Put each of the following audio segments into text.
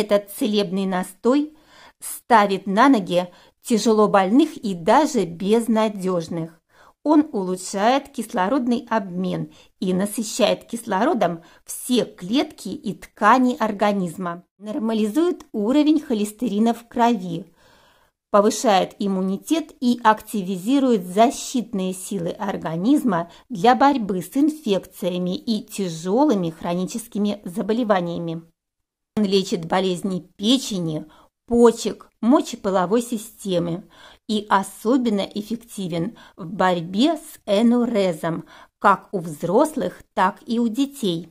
Этот целебный настой ставит на ноги тяжело больных и даже безнадежных. Он улучшает кислородный обмен и насыщает кислородом все клетки и ткани организма. Нормализует уровень холестерина в крови, повышает иммунитет и активизирует защитные силы организма для борьбы с инфекциями и тяжелыми хроническими заболеваниями. Он лечит болезни печени, почек, мочеполовой системы и особенно эффективен в борьбе с энурезом как у взрослых, так и у детей.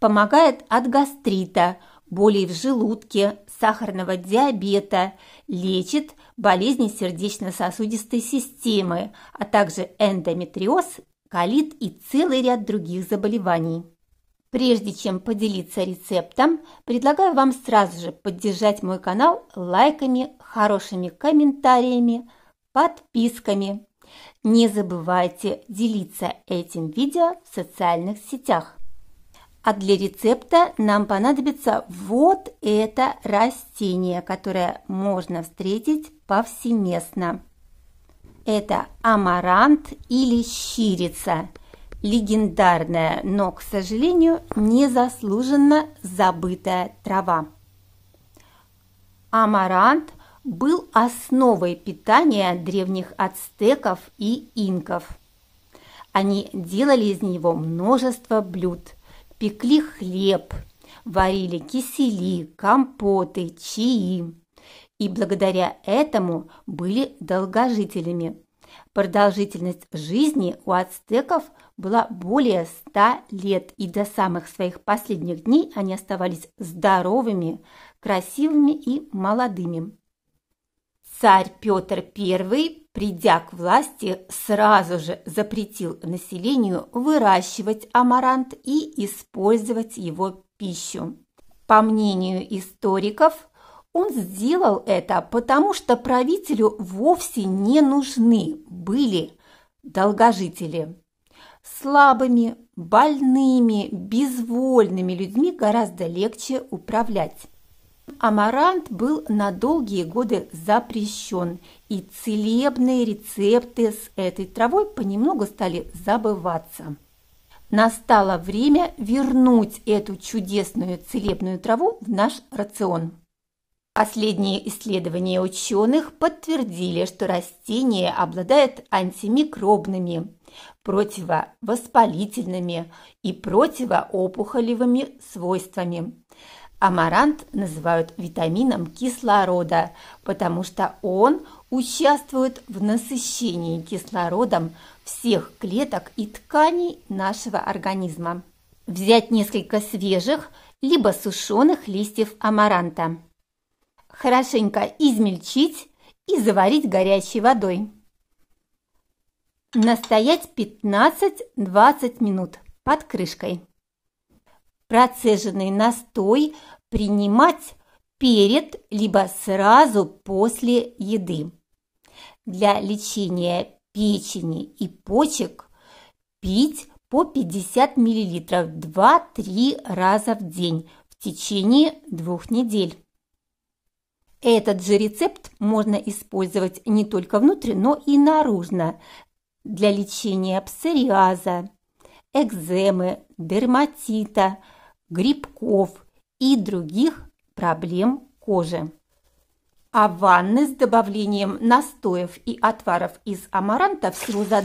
Помогает от гастрита, болей в желудке, сахарного диабета, лечит болезни сердечно-сосудистой системы, а также эндометриоз, колит и целый ряд других заболеваний. Прежде чем поделиться рецептом, предлагаю вам сразу же поддержать мой канал лайками, хорошими комментариями, подписками. Не забывайте делиться этим видео в социальных сетях. А для рецепта нам понадобится вот это растение, которое можно встретить повсеместно. Это амарант или щирица – легендарная, но, к сожалению, незаслуженно забытая трава. Амарант был основой питания древних ацтеков и инков. Они делали из него множество блюд, пекли хлеб, варили кисели, компоты, чаи и благодаря этому были долгожителями – Продолжительность жизни у ацтеков была более 100 лет, и до самых своих последних дней они оставались здоровыми, красивыми и молодыми. Царь Петр I, придя к власти, сразу же запретил населению выращивать амарант и использовать его пищу. По мнению историков, он сделал это, потому что правителю вовсе не нужны были долгожители. Слабыми, больными, безвольными людьми гораздо легче управлять. Амарант был на долгие годы запрещен, и целебные рецепты с этой травой понемногу стали забываться. Настало время вернуть эту чудесную целебную траву в наш рацион. Последние исследования ученых подтвердили, что растение обладает антимикробными, противовоспалительными и противоопухолевыми свойствами. Амарант называют витамином кислорода, потому что он участвует в насыщении кислородом всех клеток и тканей нашего организма. Взять несколько свежих, либо сушеных листьев амаранта хорошенько измельчить и заварить горячей водой. Настоять 15-20 минут под крышкой. Процеженный настой принимать перед либо сразу после еды. Для лечения печени и почек пить по 50 мл 2-3 раза в день в течение двух недель. Этот же рецепт можно использовать не только внутрь, но и наружно для лечения псориаза, экземы, дерматита, грибков и других проблем кожи. А ванны с добавлением настоев и отваров из амаранта всего за 20-30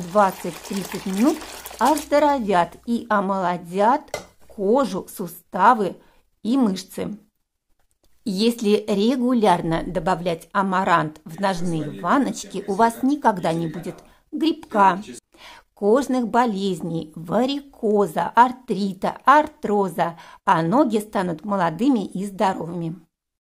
минут оздоровят и омолодят кожу, суставы и мышцы. Если регулярно добавлять амарант в ножные ваночки, у вас никогда не будет грибка, кожных болезней, варикоза, артрита, артроза, а ноги станут молодыми и здоровыми.